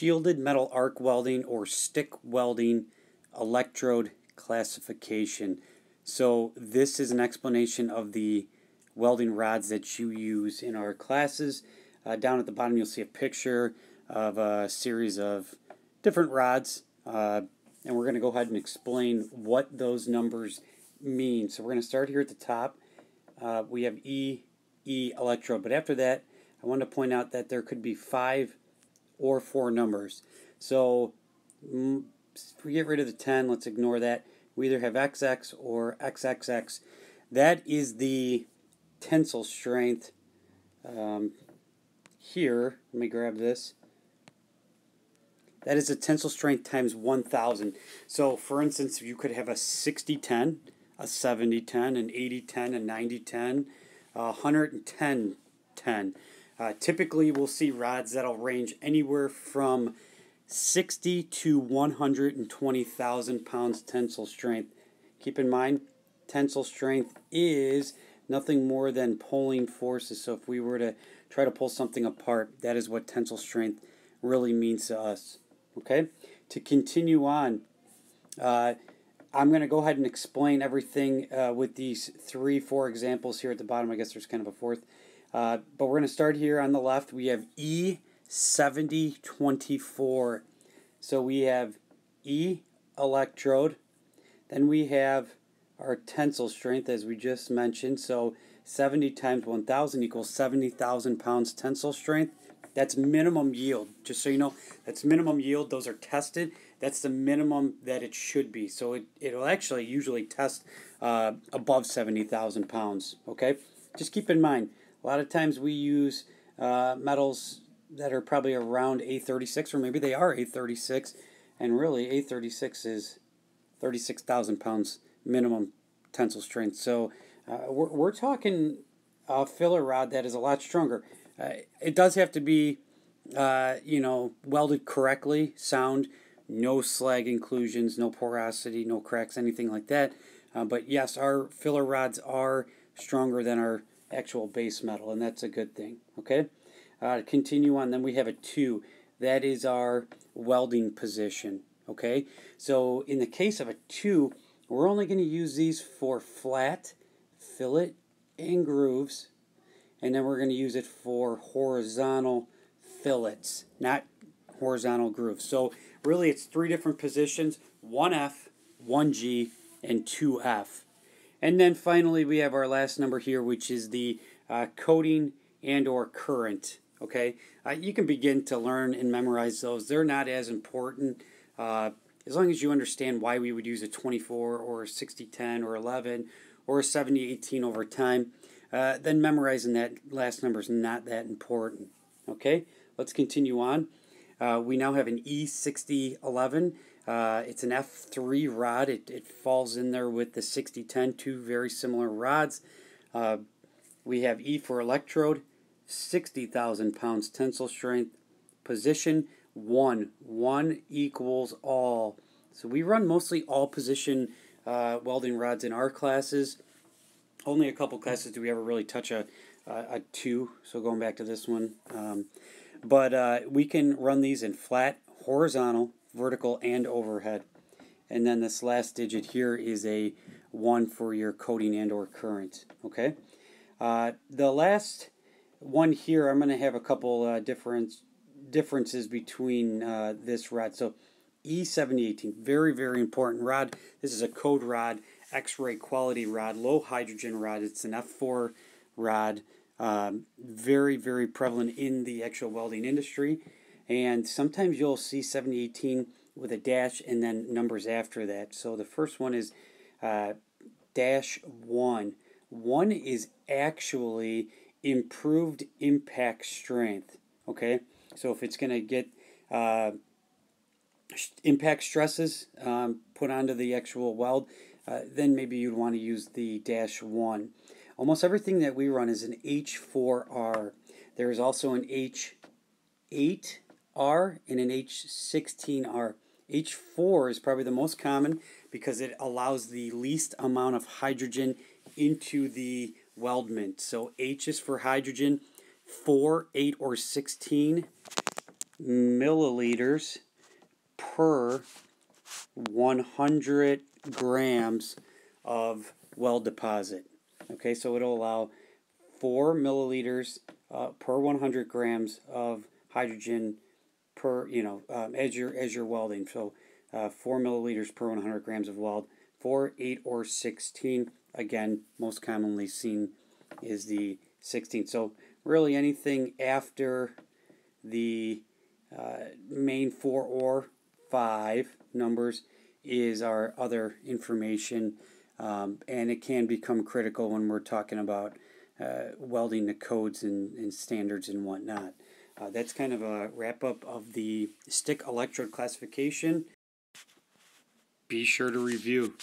shielded metal arc welding or stick welding electrode classification. So this is an explanation of the welding rods that you use in our classes. Uh, down at the bottom you'll see a picture of a series of different rods uh, and we're going to go ahead and explain what those numbers mean. So we're going to start here at the top. Uh, we have E, E electrode, but after that I want to point out that there could be five or four numbers. So mm, we get rid of the 10, let's ignore that. We either have XX or XXX. That is the tensile strength um, here. Let me grab this. That is a tensile strength times 1,000. So, for instance, you could have a 60-10, a 70-10, an 80-10, a 90-10, a 110-10. Uh, typically, we'll see rods that'll range anywhere from 60 to 120,000 pounds tensile strength. Keep in mind, tensile strength is nothing more than pulling forces. So if we were to try to pull something apart, that is what tensile strength really means to us. Okay? To continue on, uh, I'm going to go ahead and explain everything uh, with these three, four examples here at the bottom. I guess there's kind of a fourth. Uh, but we're going to start here on the left. We have E7024. So we have E electrode. Then we have our tensile strength, as we just mentioned. So 70 times 1,000 equals 70,000 pounds tensile strength. That's minimum yield. Just so you know, that's minimum yield. Those are tested. That's the minimum that it should be. So it, it'll actually usually test uh, above 70,000 pounds. Okay? Just keep in mind, a lot of times we use uh, metals that are probably around A36 or maybe they are A36 and really A36 is 36,000 pounds minimum tensile strength. So uh, we're, we're talking a filler rod that is a lot stronger. Uh, it does have to be, uh, you know, welded correctly, sound, no slag inclusions, no porosity, no cracks, anything like that. Uh, but yes, our filler rods are stronger than our actual base metal, and that's a good thing. Okay, uh, continue on. Then we have a two. That is our welding position. Okay, so in the case of a two, we're only going to use these for flat, fillet, and grooves, and then we're going to use it for horizontal fillets, not horizontal grooves. So really, it's three different positions: one F, one G, and two F. And then finally, we have our last number here, which is the uh, coding and or current. Okay, uh, you can begin to learn and memorize those. They're not as important uh, as long as you understand why we would use a 24 or a 60 10 or 11 or a 70 18 over time. Uh, then memorizing that last number is not that important. Okay, let's continue on. Uh, we now have an E6011. Uh, it's an F3 rod. It, it falls in there with the 6010, two very similar rods. Uh, we have E for electrode, 60,000 pounds tensile strength, position 1. 1 equals all. So we run mostly all position uh, welding rods in our classes. Only a couple classes do we ever really touch a, a, a 2, so going back to this one. Um, but uh, we can run these in flat, horizontal, vertical, and overhead. And then this last digit here is a 1 for your coding and or current. Okay. Uh, the last one here, I'm going to have a couple uh, difference, differences between uh, this rod. So E7018, very, very important rod. This is a code rod, X-ray quality rod, low hydrogen rod. It's an F4 rod um, very, very prevalent in the actual welding industry. And sometimes you'll see 7018 with a dash and then numbers after that. So the first one is uh, dash 1. 1 is actually improved impact strength. Okay, so if it's going to get uh, impact stresses um, put onto the actual weld, uh, then maybe you'd want to use the dash 1. Almost everything that we run is an H4R. There is also an H8R and an H16R. H4 is probably the most common because it allows the least amount of hydrogen into the weldment. So H is for hydrogen, 4, 8, or 16 milliliters per 100 grams of weld deposit. Okay, so it'll allow 4 milliliters uh, per 100 grams of hydrogen per, you know, um, as, you're, as you're welding. So uh, 4 milliliters per 100 grams of weld. 4, 8, or 16. Again, most commonly seen is the 16. So really anything after the uh, main 4 or 5 numbers is our other information um, and it can become critical when we're talking about uh, welding the codes and, and standards and whatnot. Uh, that's kind of a wrap up of the stick electrode classification. Be sure to review.